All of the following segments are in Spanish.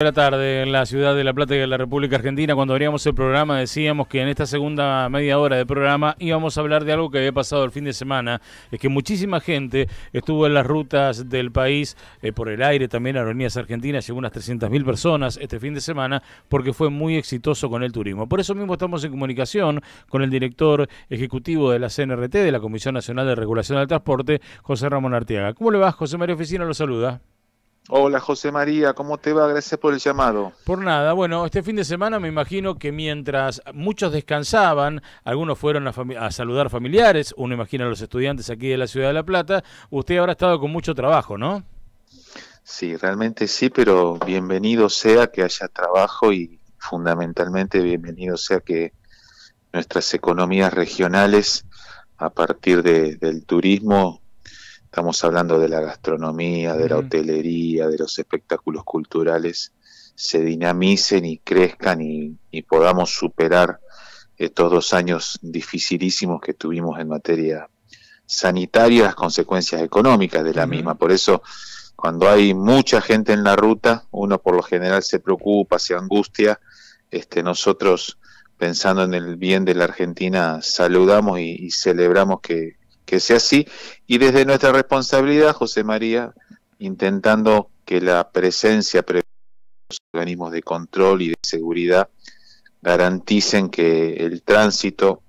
Buenas tardes, en la ciudad de La Plata y de la República Argentina, cuando abríamos el programa, decíamos que en esta segunda media hora de programa íbamos a hablar de algo que había pasado el fin de semana. Es que muchísima gente estuvo en las rutas del país, eh, por el aire también, aeronías Argentinas, llegó unas 300.000 personas este fin de semana, porque fue muy exitoso con el turismo. Por eso mismo estamos en comunicación con el director ejecutivo de la CNRT, de la Comisión Nacional de Regulación del Transporte, José Ramón Arteaga. ¿Cómo le va? José María Oficina? Lo saluda. Hola José María, ¿cómo te va? Gracias por el llamado. Por nada, bueno, este fin de semana me imagino que mientras muchos descansaban, algunos fueron a, saludar familiares, uno imagina a los estudiantes aquí de la ciudad de La Plata, usted habrá estado con mucho trabajo, ¿no? Sí, realmente sí, pero bienvenido sea que haya trabajo y fundamentalmente bienvenido sea que nuestras economías regionales, a partir del turismo, Estamos hablando de la gastronomía, de la hotelería, de los espectáculos culturales, se dinamicen y crezcan y, podamos superar estos dos años dificilísimos que tuvimos en materia sanitaria, las consecuencias económicas de la misma. Por eso, cuando hay mucha gente en la ruta, uno por lo general se preocupa, se angustia. Este, nosotros, pensando en el bien de la Argentina, saludamos y celebramos que, que sea así y desde nuestra responsabilidad, José María, intentando que la presencia de los organismos de control y de seguridad garanticen que el tránsito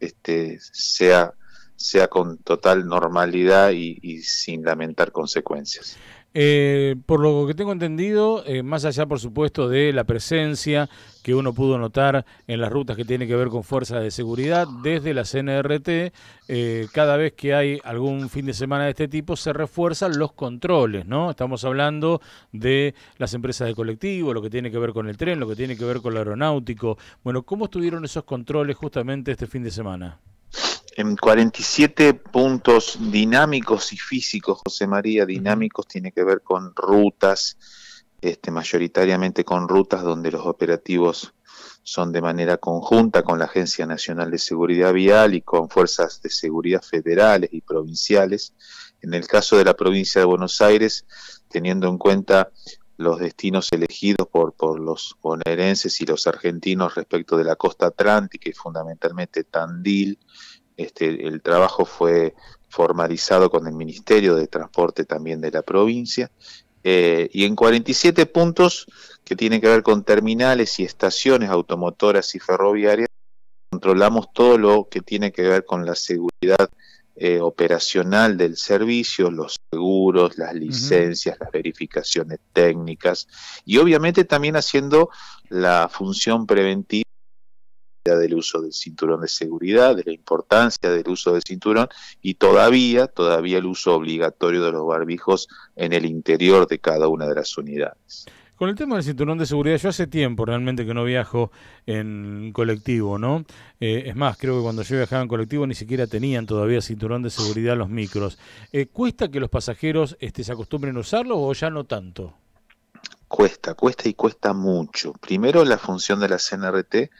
este, sea, sea con total normalidad y sin lamentar consecuencias. Eh, por lo que tengo entendido, eh, más allá, por supuesto, de la presencia que uno pudo notar en las rutas que tiene que ver con fuerzas de seguridad, desde la CNRT, eh, cada vez que hay algún fin de semana de este tipo, se refuerzan los controles, ¿no? Estamos hablando de las empresas de colectivo, lo que tiene que ver con el tren, lo que tiene que ver con el aeronáutico. Bueno, ¿cómo estuvieron esos controles justamente este fin de semana? en 47 puntos dinámicos y físicos, José María, dinámicos tiene que ver con rutas, este, mayoritariamente con rutas donde los operativos son de manera conjunta con la Agencia Nacional de Seguridad Vial y con fuerzas de seguridad federales y provinciales. En el caso de la provincia de Buenos Aires, teniendo en cuenta los destinos elegidos por, por los bonaerenses y los argentinos respecto de la costa atlántica y fundamentalmente Tandil, este, el trabajo fue formalizado con el Ministerio de Transporte también de la provincia. Eh, y en 47 puntos que tienen que ver con terminales y estaciones automotoras y ferroviarias, controlamos todo lo que tiene que ver con la seguridad eh, operacional del servicio, los seguros, las licencias, las verificaciones técnicas y obviamente también haciendo la función preventiva del uso del cinturón de seguridad, de la importancia del uso del cinturón y todavía, todavía el uso obligatorio de los barbijos en el interior de cada una de las unidades. Con el tema del cinturón de seguridad, yo hace tiempo realmente que no viajo en colectivo, ¿no? Eh, es más, creo que cuando yo viajaba en colectivo ni siquiera tenían todavía cinturón de seguridad los micros. Eh, ¿Cuesta que los pasajeros este, se acostumbren a usarlo o ya no tanto? Cuesta, cuesta y cuesta mucho. Primero la función de la CNRT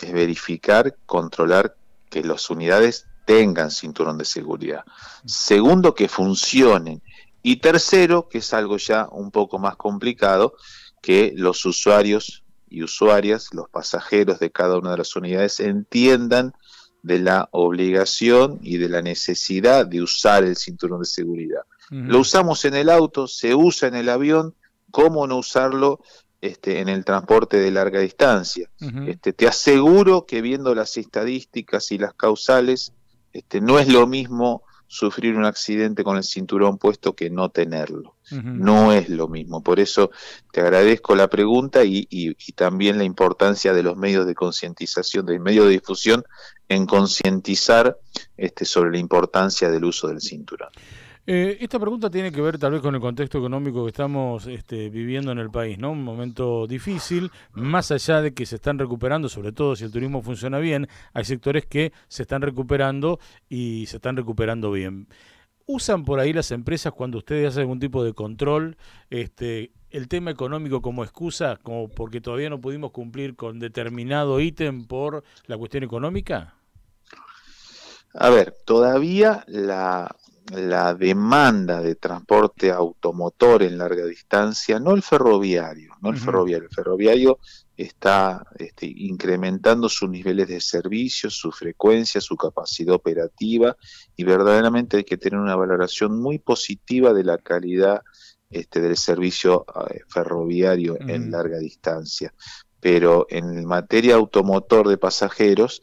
es verificar, controlar que las unidades tengan cinturón de seguridad. Segundo, que funcionen. Y tercero, que es algo ya un poco más complicado, que los usuarios y usuarias, los pasajeros de cada una de las unidades entiendan de la obligación y de la necesidad de usar el cinturón de seguridad. Lo usamos en el auto, se usa en el avión, ¿cómo no usarlo este, en el transporte de larga distancia. este, te aseguro que viendo las estadísticas y las causales, este, no es lo mismo sufrir un accidente con el cinturón puesto que no tenerlo. No es lo mismo. Por eso te agradezco la pregunta y, también la importancia de los medios de concientización, del medio de difusión, en concientizar este, sobre la importancia del uso del cinturón. Eh, esta pregunta tiene que ver tal vez con el contexto económico que estamos este, viviendo en el país, ¿no? Un momento difícil, más allá de que se están recuperando, sobre todo si el turismo funciona bien, hay sectores que se están recuperando y se están recuperando bien. ¿Usan por ahí las empresas cuando ustedes hacen algún tipo de control este, el tema económico como excusa, como porque todavía no pudimos cumplir con determinado ítem por la cuestión económica? A ver, todavía la la demanda de transporte automotor en larga distancia, no el ferroviario, no el ferroviario, el ferroviario está este, incrementando sus niveles de servicio, su frecuencia, su capacidad operativa y verdaderamente hay que tener una valoración muy positiva de la calidad este, del servicio eh, ferroviario en larga distancia. Pero en materia automotor de pasajeros,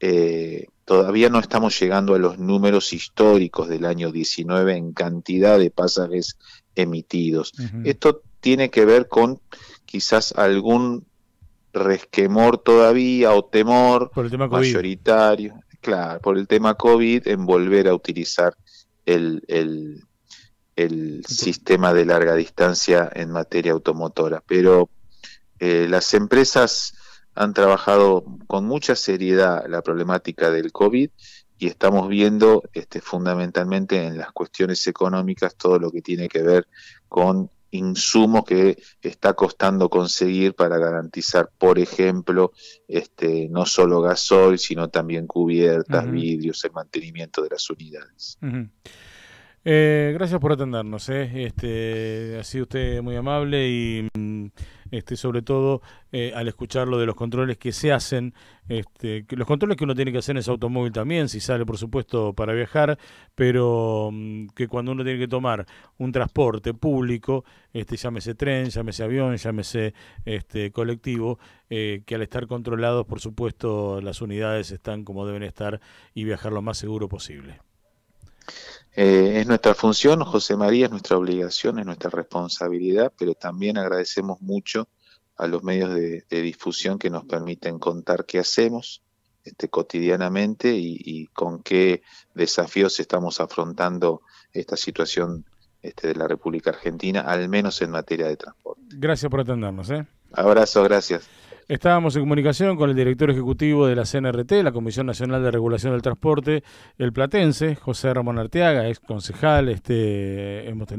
eh, todavía no estamos llegando a los números históricos del año 19 en cantidad de pasajes emitidos. Esto tiene que ver con quizás algún resquemor todavía o temor mayoritario, claro, por el tema COVID en volver a utilizar el, el, sistema de larga distancia en materia automotora. Pero eh, las empresas han trabajado con mucha seriedad la problemática del COVID y estamos viendo este, fundamentalmente en las cuestiones económicas todo lo que tiene que ver con insumos que está costando conseguir para garantizar, por ejemplo, este, no solo gasol, sino también cubiertas, vidrios, el mantenimiento de las unidades. Eh, gracias por atendernos. Eh. Este, ha sido usted muy amable y... Mm, este, sobre todo eh, al escuchar lo de los controles que se hacen, este, los controles que uno tiene que hacer en ese automóvil también, si sale por supuesto para viajar, pero mm, que cuando uno tiene que tomar un transporte público, este, llámese tren, llámese avión, llámese este, colectivo, eh, que al estar controlados, por supuesto, las unidades están como deben estar y viajar lo más seguro posible. Eh, es nuestra función, José María, es nuestra obligación, es nuestra responsabilidad, pero también agradecemos mucho a los medios de, difusión que nos permiten contar qué hacemos este, cotidianamente y, con qué desafíos estamos afrontando esta situación este, de la República Argentina, al menos en materia de transporte. Gracias por atendernos. ¿eh? Abrazo, gracias. Estábamos en comunicación con el director ejecutivo de la CNRT, la Comisión Nacional de Regulación del Transporte, el platense, José Ramón Arteaga, ex concejal, este, hemos tenido